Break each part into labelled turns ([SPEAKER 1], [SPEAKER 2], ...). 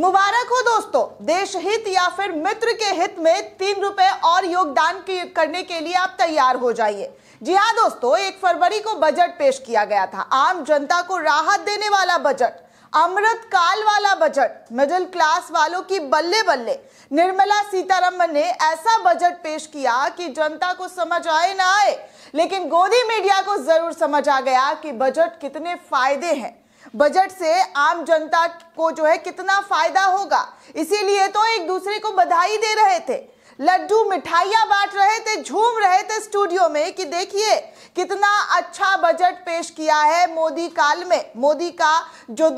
[SPEAKER 1] मुबारक हो दोस्तों देश हित या फिर मित्र के हित में तीन रुपए और योगदान करने के लिए आप तैयार हो जाइए जी हाँ दोस्तों एक फरवरी को बजट पेश किया गया था आम जनता को राहत देने वाला बजट अमृत काल वाला बजट मिडिल क्लास वालों की बल्ले बल्ले निर्मला सीतारमन ने ऐसा बजट पेश किया कि जनता को समझ आए ना आए लेकिन गोदी मीडिया को जरूर समझ आ गया कि बजट कितने फायदे हैं बजट से आम जनता को जो है कितना फायदा होगा इसीलिए तो एक दूसरे को बधाई दे रहे थे लड्डू मिठाइयां बांट रहे थे झूम रहे थे स्टूडियो में कि देखिए कितना अच्छा बजट पेश किया है मोदी काल में मोदी का जो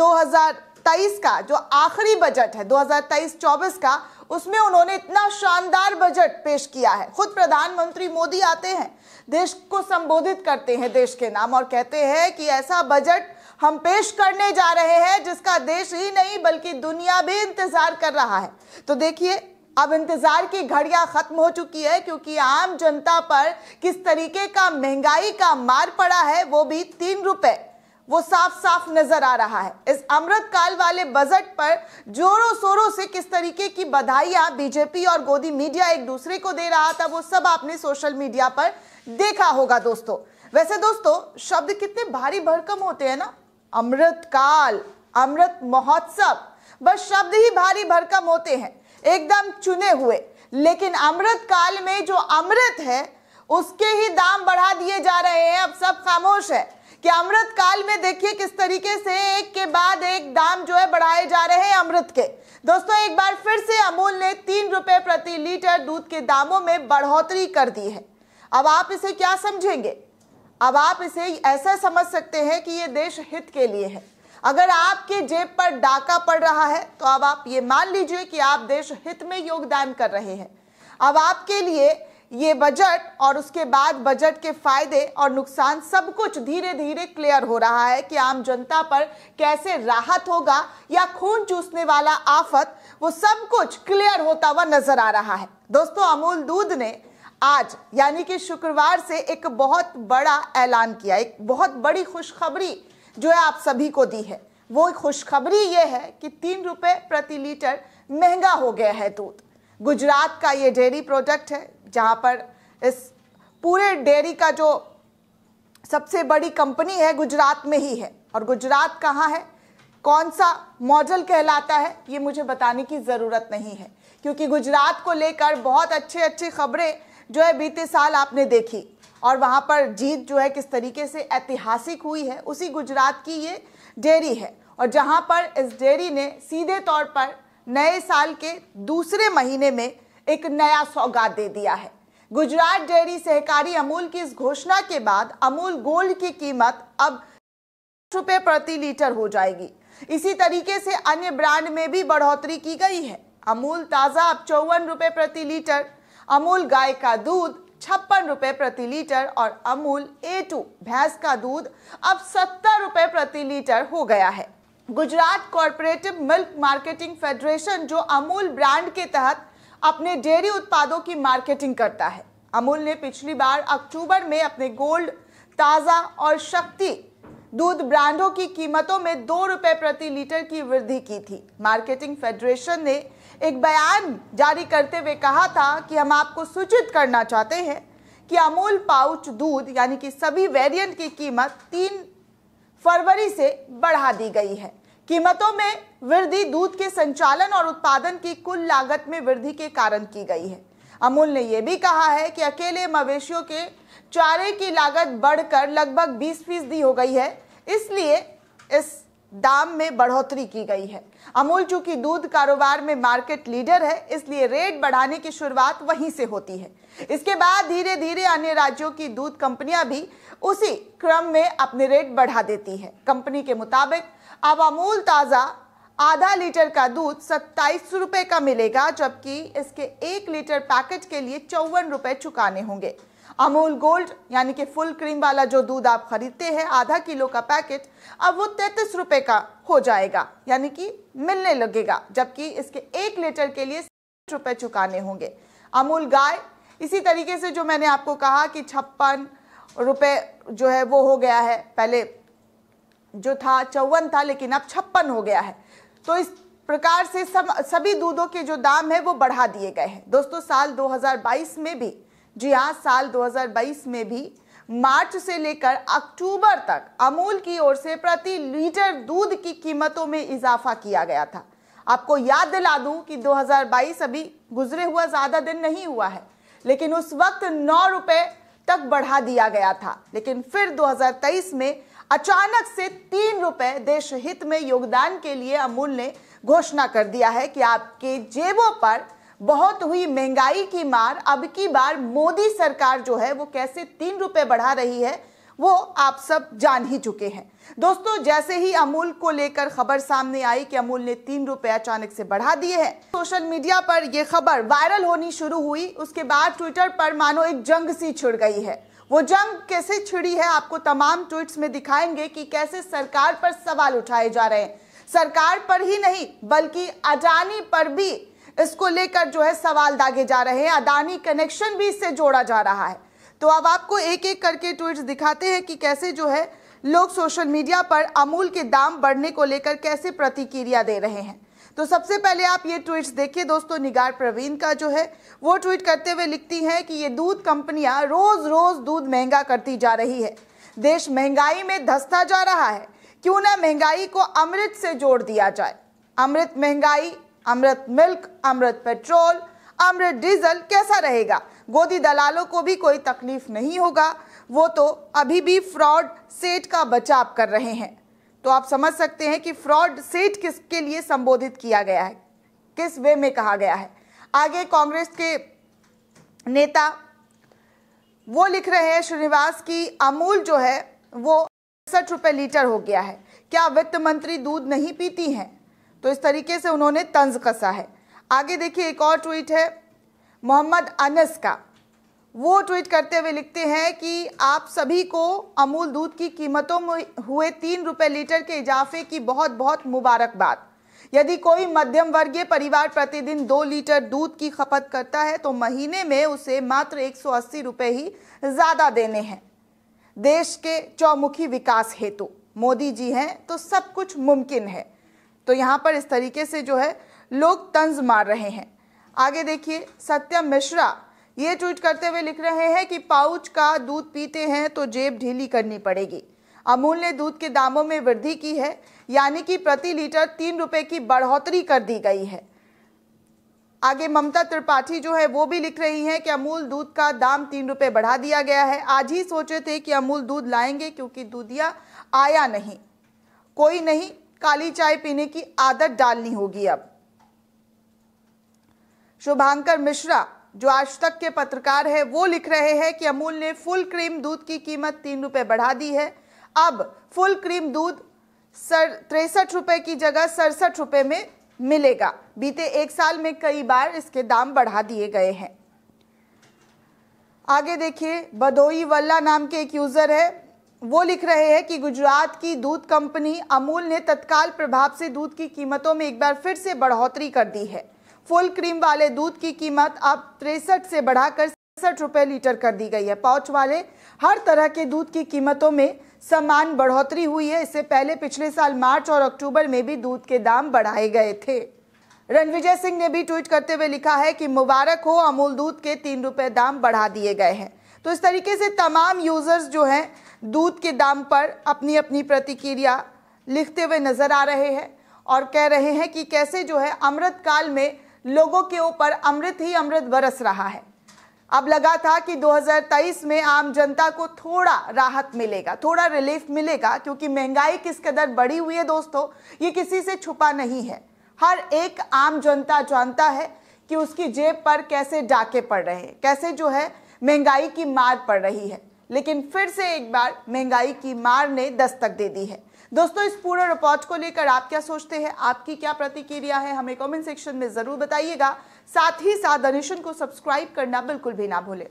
[SPEAKER 1] 2023 का जो आखिरी बजट है 2023-24 का उसमें उन्होंने इतना शानदार बजट पेश किया है खुद प्रधानमंत्री मोदी आते हैं देश को संबोधित करते हैं देश के नाम और कहते हैं कि ऐसा बजट हम पेश करने जा रहे हैं जिसका देश ही नहीं बल्कि दुनिया भी इंतजार कर रहा है तो देखिए अब इंतजार की घड़ियां खत्म हो चुकी है क्योंकि आम जनता पर किस तरीके का महंगाई का मार पड़ा है वो भी तीन रुपए वो साफ साफ नजर आ रहा है इस अमृत काल वाले बजट पर जोरों शोरों से किस तरीके की बधाइयां बीजेपी और गोदी मीडिया एक दूसरे को दे रहा था वो सब आपने सोशल मीडिया पर देखा होगा दोस्तों वैसे दोस्तों शब्द कितने भारी भरकम होते हैं ना अमृत काल अमृत महोत्सव बस शब्द ही भारी भरकम होते हैं एकदम चुने हुए लेकिन अमृत काल में जो अमृत है उसके ही दाम बढ़ा दिए जा रहे हैं अब सब खामोश है कि अमृत काल में देखिए किस तरीके से एक के बाद एक दाम जो है बढ़ाए जा रहे हैं अमृत के दोस्तों एक बार फिर से अमूल ने तीन रुपए प्रति लीटर दूध के दामों में बढ़ोतरी कर दी है अब आप इसे क्या समझेंगे अब आप इसे ऐसा समझ सकते हैं कि ये देश हित के लिए है अगर आपके जेब पर डाका पड़ रहा है तो अब आप ये मान लीजिए कि आप देश हित में योगदान कर रहे हैं अब आपके लिए ये बजट और उसके बाद बजट के फायदे और नुकसान सब कुछ धीरे धीरे क्लियर हो रहा है कि आम जनता पर कैसे राहत होगा या खून चूसने वाला आफत वो सब कुछ क्लियर होता हुआ नजर आ रहा है दोस्तों अमूल दूध ने आज यानी कि शुक्रवार से एक बहुत बड़ा ऐलान किया एक बहुत बड़ी खुशखबरी जो है आप सभी को दी है वो खुशखबरी ये है कि तीन रुपये प्रति लीटर महंगा हो गया है दूध गुजरात का ये डेयरी प्रोडक्ट है जहाँ पर इस पूरे डेयरी का जो सबसे बड़ी कंपनी है गुजरात में ही है और गुजरात कहाँ है कौन सा मॉडल कहलाता है ये मुझे बताने की ज़रूरत नहीं है क्योंकि गुजरात को लेकर बहुत अच्छे अच्छे खबरें जो है बीते साल आपने देखी और वहाँ पर जीत जो है किस तरीके से ऐतिहासिक हुई है उसी गुजरात की ये डेयरी है और जहाँ पर इस डेयरी ने सीधे तौर पर नए साल के दूसरे महीने में एक नया सौगात दे दिया है गुजरात डेयरी सहकारी अमूल की इस घोषणा के बाद अमूल गोल्ड की कीमत अब रुपए प्रति लीटर हो जाएगी इसी तरीके से अन्य ब्रांड में भी बढ़ोतरी की गई है अमूल ताज़ा अब चौवन रुपए प्रति लीटर अमूल गाय का दूध छप्पन रुपए प्रति लीटर और अमूल ए टू भैंस का दूध अब सत्तर रुपए प्रति लीटर हो गया है Gujarat cooperative milk marketing federation जो अमूल ब्रांड के तहत अपने डेयरी उत्पादों की मार्केटिंग करता है अमूल ने पिछली बार अक्टूबर में अपने गोल्ड ताज़ा और शक्ति दूध ब्रांडों की कीमतों में दो रुपये प्रति लीटर की वृद्धि की थी मार्केटिंग फेडरेशन ने एक बयान जारी करते हुए कहा था कि हम आपको सूचित करना चाहते हैं कि अमूल पाउच दूध यानी कि सभी वेरिएंट की कीमत तीन फरवरी से बढ़ा दी गई है कीमतों में वृद्धि दूध के संचालन और उत्पादन की कुल लागत में वृद्धि के कारण की गई है अमूल ने यह भी कहा है कि अकेले मवेशियों के चारे की लागत बढ़कर लगभग 20 फीसदी हो गई है इसलिए इस दाम में बढ़ोतरी की गई है अमूल चूंकि दूध कारोबार में मार्केट लीडर है इसलिए रेट बढ़ाने की शुरुआत वहीं से होती है इसके बाद धीरे धीरे अन्य राज्यों की दूध कंपनियां भी उसी क्रम में अपने रेट बढ़ा देती है कंपनी के मुताबिक अब अमूल ताज़ा आधा लीटर का दूध सत्ताईस रुपये का मिलेगा जबकि इसके एक लीटर पैकेट के लिए चौवन रुपये चुकाने होंगे अमूल गोल्ड यानी कि फुल क्रीम वाला जो दूध आप खरीदते हैं आधा किलो का पैकेट अब वो तैंतीस रुपये का हो जाएगा यानी कि मिलने लगेगा जबकि इसके एक लीटर के लिए रुपये चुकाने होंगे अमूल गाय इसी तरीके से जो मैंने आपको कहा कि छप्पन रुपये जो है वो हो गया है पहले जो था चौवन था लेकिन अब छप्पन हो गया है तो इस प्रकार से सब सभी दूधों के जो दाम है वो बढ़ा दिए गए हैं दोस्तों साल 2022 में भी जी हाँ साल 2022 में भी मार्च से लेकर अक्टूबर तक अमूल की ओर से प्रति लीटर दूध की कीमतों में इजाफा किया गया था आपको याद दिला दूं कि 2022 अभी गुजरे हुआ ज़्यादा दिन नहीं हुआ है लेकिन उस वक्त नौ रुपये तक बढ़ा दिया गया था लेकिन फिर 2023 में अचानक से तीन रुपए देश हित में योगदान के लिए अमूल ने घोषणा कर दिया है कि आपके जेबों पर बहुत हुई महंगाई की मार अब की बार मोदी सरकार जो है वो कैसे तीन रुपए बढ़ा रही है वो आप सब जान ही चुके हैं दोस्तों जैसे ही अमूल को लेकर खबर सामने आई कि अमूल ने तीन रुपए अचानक से बढ़ा दिए हैं सोशल मीडिया पर यह खबर वायरल होनी शुरू हुई उसके बाद ट्विटर पर मानो एक जंग सी छिड़ गई है वो जंग कैसे छिड़ी है आपको तमाम ट्वीट्स में दिखाएंगे कि कैसे सरकार पर सवाल उठाए जा रहे हैं सरकार पर ही नहीं बल्कि अडानी पर भी इसको लेकर जो है सवाल दागे जा रहे हैं अडानी कनेक्शन भी इससे जोड़ा जा रहा है तो अब आपको एक एक करके ट्वीट्स दिखाते हैं कि कैसे जो है लोग सोशल मीडिया पर अमूल के दाम बढ़ने को लेकर कैसे प्रतिक्रिया दे रहे हैं तो सबसे पहले आप ये ट्वीट्स देखिए दोस्तों निगार प्रवीण का जो है वो ट्वीट करते हुए लिखती हैं कि ये दूध कंपनियां रोज रोज दूध महंगा करती जा रही है देश महंगाई में धसता जा रहा है क्यों ना महंगाई को अमृत से जोड़ दिया जाए अमृत महंगाई अमृत मिल्क अमृत पेट्रोल अमृत डीजल कैसा रहेगा गोदी दलालों को भी कोई तकलीफ नहीं होगा वो तो अभी भी फ्रॉड सेट का बचाव कर रहे हैं तो आप समझ सकते हैं कि फ्रॉड सेठ किसके लिए संबोधित किया गया है किस वे में कहा गया है आगे कांग्रेस के नेता वो लिख रहे हैं श्रीनिवास की अमूल जो है वो अड़सठ रुपए लीटर हो गया है क्या वित्त मंत्री दूध नहीं पीती हैं तो इस तरीके से उन्होंने तंज कसा है आगे देखिए एक और ट्वीट है मोहम्मद अनस का वो ट्वीट करते हुए लिखते हैं कि आप सभी को अमूल दूध की कीमतों में हुए तीन रुपये लीटर के इजाफे की बहुत बहुत मुबारकबाद यदि कोई मध्यम वर्गीय परिवार प्रतिदिन दो लीटर दूध की खपत करता है तो महीने में उसे मात्र एक सौ ही ज़्यादा देने हैं देश के चौमुखी विकास हेतु मोदी जी हैं तो सब कुछ मुमकिन है तो यहाँ पर इस तरीके से जो है लोग तंज मार रहे हैं आगे देखिए सत्यम मिश्रा ये ट्वीट करते हुए लिख रहे हैं कि पाउच का दूध पीते हैं तो जेब ढीली करनी पड़ेगी अमूल ने दूध के दामों में वृद्धि की है यानी कि प्रति लीटर तीन रुपए की बढ़ोतरी कर दी गई है आगे ममता त्रिपाठी जो है वो भी लिख रही हैं कि अमूल दूध का दाम तीन रुपए बढ़ा दिया गया है आज ही सोचे थे कि अमूल दूध लाएंगे क्योंकि दूधिया आया नहीं कोई नहीं काली चाय पीने की आदत डालनी होगी अब शुभांकर मिश्रा जो आज तक के पत्रकार है वो लिख रहे हैं कि अमूल ने फुल क्रीम दूध की कीमत तीन रुपये बढ़ा दी है अब फुल क्रीम दूध सर तिरसठ रुपये की जगह सड़सठ रुपये में मिलेगा बीते एक साल में कई बार इसके दाम बढ़ा दिए गए हैं आगे देखिए बदोई वल्ला नाम के एक यूज़र है वो लिख रहे हैं कि गुजरात की दूध कंपनी अमूल ने तत्काल प्रभाव से दूध की कीमतों में एक बार फिर से बढ़ोतरी कर दी है फुल क्रीम वाले दूध की कीमत अब तिरसठ से बढ़ाकर सड़सठ रुपये लीटर कर दी गई है पाउच वाले हर तरह के दूध की कीमतों में समान बढ़ोतरी हुई है इससे पहले पिछले साल मार्च और अक्टूबर में भी दूध के दाम बढ़ाए गए थे रणविजय सिंह ने भी ट्वीट करते हुए लिखा है कि मुबारक हो अमूल दूध के तीन रुपये दाम बढ़ा दिए गए हैं तो इस तरीके से तमाम यूजर्स जो हैं दूध के दाम पर अपनी अपनी प्रतिक्रिया लिखते हुए नजर आ रहे हैं और कह रहे हैं कि कैसे जो है अमृतकाल में लोगों के ऊपर अमृत ही अमृत बरस रहा है अब लगा था कि 2023 में आम जनता को थोड़ा राहत मिलेगा थोड़ा रिलीफ मिलेगा क्योंकि महंगाई किस कदर बढ़ी हुई है दोस्तों ये किसी से छुपा नहीं है हर एक आम जनता जानता है कि उसकी जेब पर कैसे डाके पड़ रहे हैं कैसे जो है महंगाई की मार पड़ रही है लेकिन फिर से एक बार महंगाई की मार ने दस्तक दे दी है दोस्तों इस पूरे रिपोर्ट को लेकर आप क्या सोचते हैं आपकी क्या प्रतिक्रिया है हमें कमेंट सेक्शन में ज़रूर बताइएगा साथ ही साथ अनिशन को सब्सक्राइब करना बिल्कुल भी ना भूले